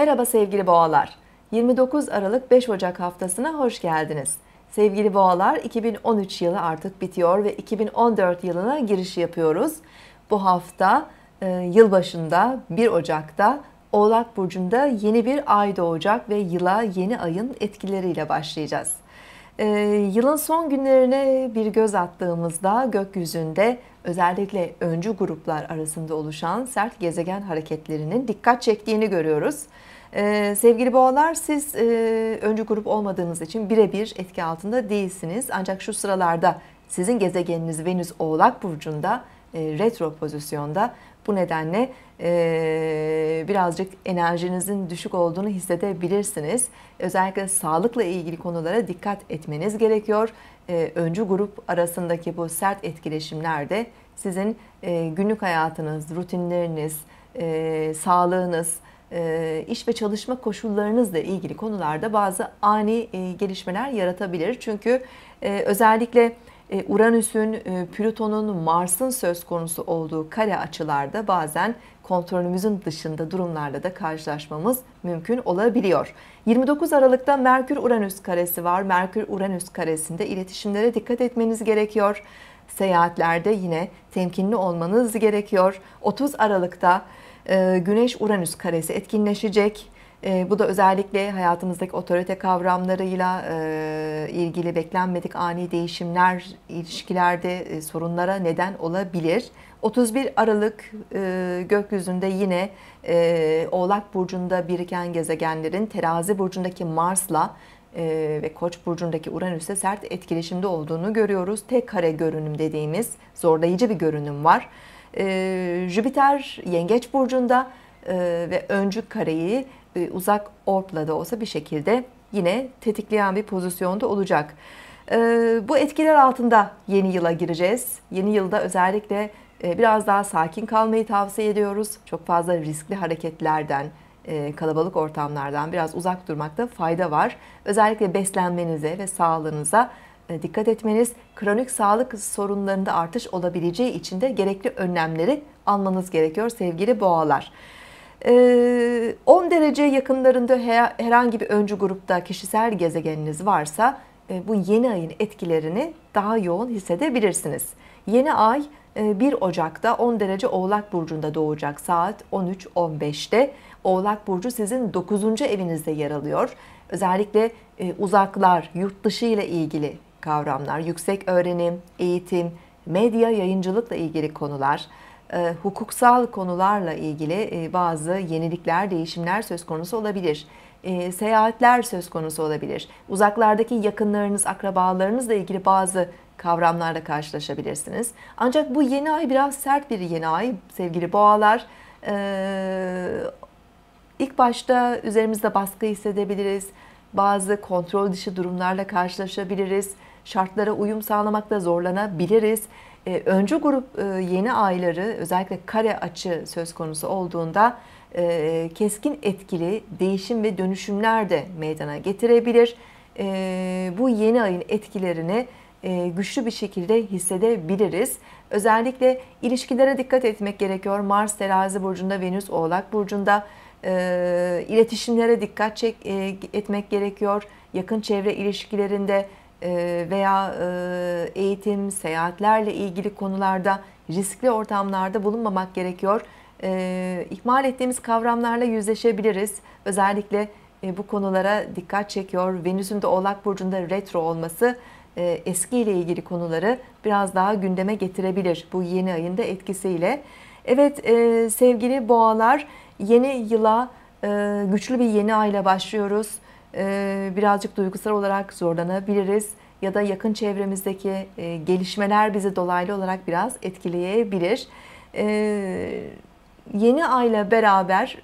Merhaba sevgili boğalar. 29 Aralık 5 Ocak haftasına hoş geldiniz. Sevgili boğalar 2013 yılı artık bitiyor ve 2014 yılına giriş yapıyoruz. Bu hafta e, yıl başında 1 Ocak'ta Oğlak Burcu'nda yeni bir ay doğacak ve yıla yeni ayın etkileriyle başlayacağız. E, yılın son günlerine bir göz attığımızda gökyüzünde özellikle öncü gruplar arasında oluşan sert gezegen hareketlerinin dikkat çektiğini görüyoruz. Ee, sevgili boğalar siz e, öncü grup olmadığınız için birebir etki altında değilsiniz. Ancak şu sıralarda sizin gezegeniniz Venüs Oğlak Burcu'nda e, retro pozisyonda. Bu nedenle e, birazcık enerjinizin düşük olduğunu hissedebilirsiniz. Özellikle sağlıkla ilgili konulara dikkat etmeniz gerekiyor. E, öncü grup arasındaki bu sert etkileşimlerde sizin e, günlük hayatınız, rutinleriniz, e, sağlığınız, ee, iş ve çalışma koşullarınızla ilgili konularda bazı ani e, gelişmeler yaratabilir. Çünkü e, özellikle e, Uranüs'ün, Plüton'un, Mars'ın söz konusu olduğu kare açılarda bazen kontrolümüzün dışında durumlarla da karşılaşmamız mümkün olabiliyor. 29 Aralık'ta Merkür Uranüs karesi var. Merkür Uranüs karesinde iletişimlere dikkat etmeniz gerekiyor seyahatlerde yine temkinli olmanız gerekiyor. 30 Aralık'ta e, Güneş-Uranüs karesi etkinleşecek. E, bu da özellikle hayatımızdaki otorite kavramlarıyla e, ilgili beklenmedik ani değişimler ilişkilerde e, sorunlara neden olabilir. 31 Aralık e, gökyüzünde yine e, Oğlak Burcu'nda biriken gezegenlerin terazi burcundaki Mars'la ee, ve Koç burcundaki Uranüs'e sert etkileşimde olduğunu görüyoruz. Tek kare görünüm dediğimiz zorlayıcı bir görünüm var. Ee, Jüpiter Yengeç burcunda ee, ve öncü kareyi e, uzak orpla da olsa bir şekilde yine tetikleyen bir pozisyonda olacak. bu etkiler altında yeni yıla gireceğiz. Yeni yılda özellikle e, biraz daha sakin kalmayı tavsiye ediyoruz. Çok fazla riskli hareketlerden, e, kalabalık ortamlardan biraz uzak durmakta fayda var. Özellikle beslenmenize ve sağlığınıza e, dikkat etmeniz, kronik sağlık sorunlarında artış olabileceği için de gerekli önlemleri almanız gerekiyor sevgili boğalar. 10 e, derece yakınlarında herhangi bir öncü grupta kişisel gezegeniniz varsa bu yeni ayın etkilerini daha yoğun hissedebilirsiniz. Yeni ay 1 ee, Ocak'ta 10 derece Oğlak Burcu'nda doğacak saat 13.15'te. Oğlak Burcu sizin 9. evinizde yer alıyor. Özellikle e, uzaklar, yurt dışı ile ilgili kavramlar, yüksek öğrenim, eğitim, medya, yayıncılıkla ilgili konular, e, hukuksal konularla ilgili e, bazı yenilikler, değişimler söz konusu olabilir seyahatler söz konusu olabilir. Uzaklardaki yakınlarınız, akrabalarınızla ilgili bazı kavramlarla karşılaşabilirsiniz. Ancak bu yeni ay biraz sert bir yeni ay sevgili boğalar. Ee, ilk başta üzerimizde baskı hissedebiliriz. Bazı kontrol dışı durumlarla karşılaşabiliriz. Şartlara uyum sağlamakta zorlanabiliriz. Ee, öncü grup e, yeni ayları özellikle kare açı söz konusu olduğunda e, keskin etkili değişim ve dönüşümler de meydana getirebilir. E, bu yeni ayın etkilerini e, güçlü bir şekilde hissedebiliriz. Özellikle ilişkilere dikkat etmek gerekiyor. Mars terazi burcunda, Venüs oğlak burcunda e, iletişimlere dikkat çek, e, etmek gerekiyor. Yakın çevre ilişkilerinde e, veya e, eğitim, seyahatlerle ilgili konularda riskli ortamlarda bulunmamak gerekiyor. E, ihmal ettiğimiz kavramlarla yüzleşebiliriz. Özellikle e, bu konulara dikkat çekiyor. Venüs'ün de Oğlak Burcu'nda retro olması e, Eski ile ilgili konuları biraz daha gündeme getirebilir bu yeni ayın da etkisiyle. Evet e, sevgili boğalar yeni yıla e, güçlü bir yeni ayla başlıyoruz. birazcık duygusal olarak zorlanabiliriz ya da yakın çevremizdeki gelişmeler bizi dolaylı olarak biraz etkileyebilir. yeni ayla beraber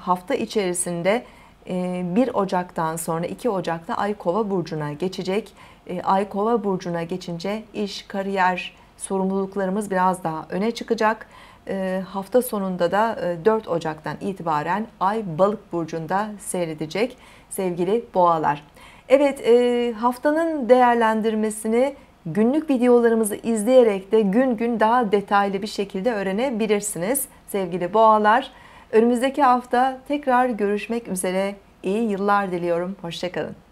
hafta içerisinde 1 ee, Ocak'tan sonra 2 Ocak'ta Ay Kova burcuna geçecek. Ee, Ay Kova burcuna geçince iş, kariyer, sorumluluklarımız biraz daha öne çıkacak. Ee, hafta sonunda da 4 e, Ocak'tan itibaren Ay Balık burcunda seyredecek sevgili boğalar. Evet e, haftanın değerlendirmesini günlük videolarımızı izleyerek de gün gün daha detaylı bir şekilde öğrenebilirsiniz sevgili boğalar. Önümüzdeki hafta tekrar görüşmek üzere. İyi yıllar diliyorum. Hoşçakalın.